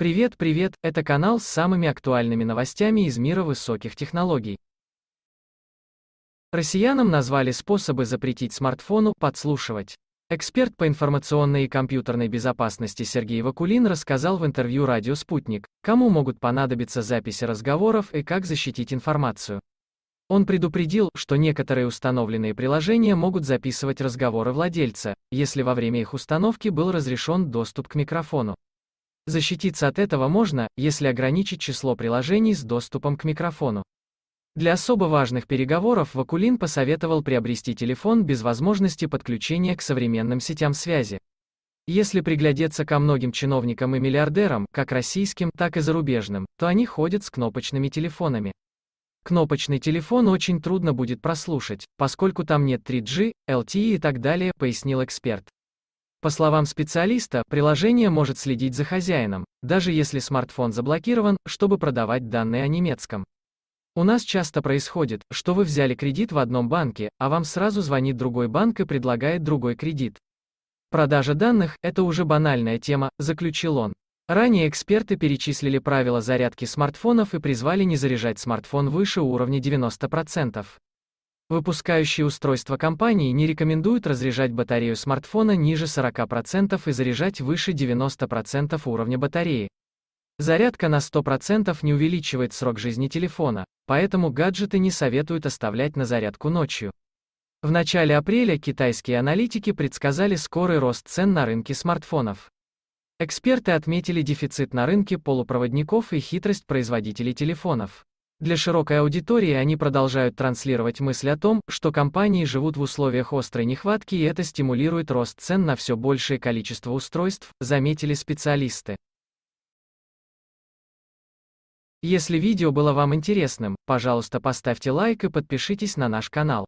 Привет, привет, это канал с самыми актуальными новостями из мира высоких технологий. Россиянам назвали способы запретить смартфону подслушивать. Эксперт по информационной и компьютерной безопасности Сергей Вакулин рассказал в интервью «Радио Спутник», кому могут понадобиться записи разговоров и как защитить информацию. Он предупредил, что некоторые установленные приложения могут записывать разговоры владельца, если во время их установки был разрешен доступ к микрофону. Защититься от этого можно, если ограничить число приложений с доступом к микрофону. Для особо важных переговоров Вакулин посоветовал приобрести телефон без возможности подключения к современным сетям связи. Если приглядеться ко многим чиновникам и миллиардерам, как российским, так и зарубежным, то они ходят с кнопочными телефонами. Кнопочный телефон очень трудно будет прослушать, поскольку там нет 3G, LTE и так далее, пояснил эксперт. По словам специалиста, приложение может следить за хозяином, даже если смартфон заблокирован, чтобы продавать данные о немецком. У нас часто происходит, что вы взяли кредит в одном банке, а вам сразу звонит другой банк и предлагает другой кредит. Продажа данных – это уже банальная тема, заключил он. Ранее эксперты перечислили правила зарядки смартфонов и призвали не заряжать смартфон выше уровня 90%. Выпускающие устройства компании не рекомендуют разряжать батарею смартфона ниже 40% и заряжать выше 90% уровня батареи. Зарядка на 100% не увеличивает срок жизни телефона, поэтому гаджеты не советуют оставлять на зарядку ночью. В начале апреля китайские аналитики предсказали скорый рост цен на рынке смартфонов. Эксперты отметили дефицит на рынке полупроводников и хитрость производителей телефонов. Для широкой аудитории они продолжают транслировать мысль о том, что компании живут в условиях острой нехватки и это стимулирует рост цен на все большее количество устройств, заметили специалисты. Если видео было вам интересным, пожалуйста поставьте лайк и подпишитесь на наш канал.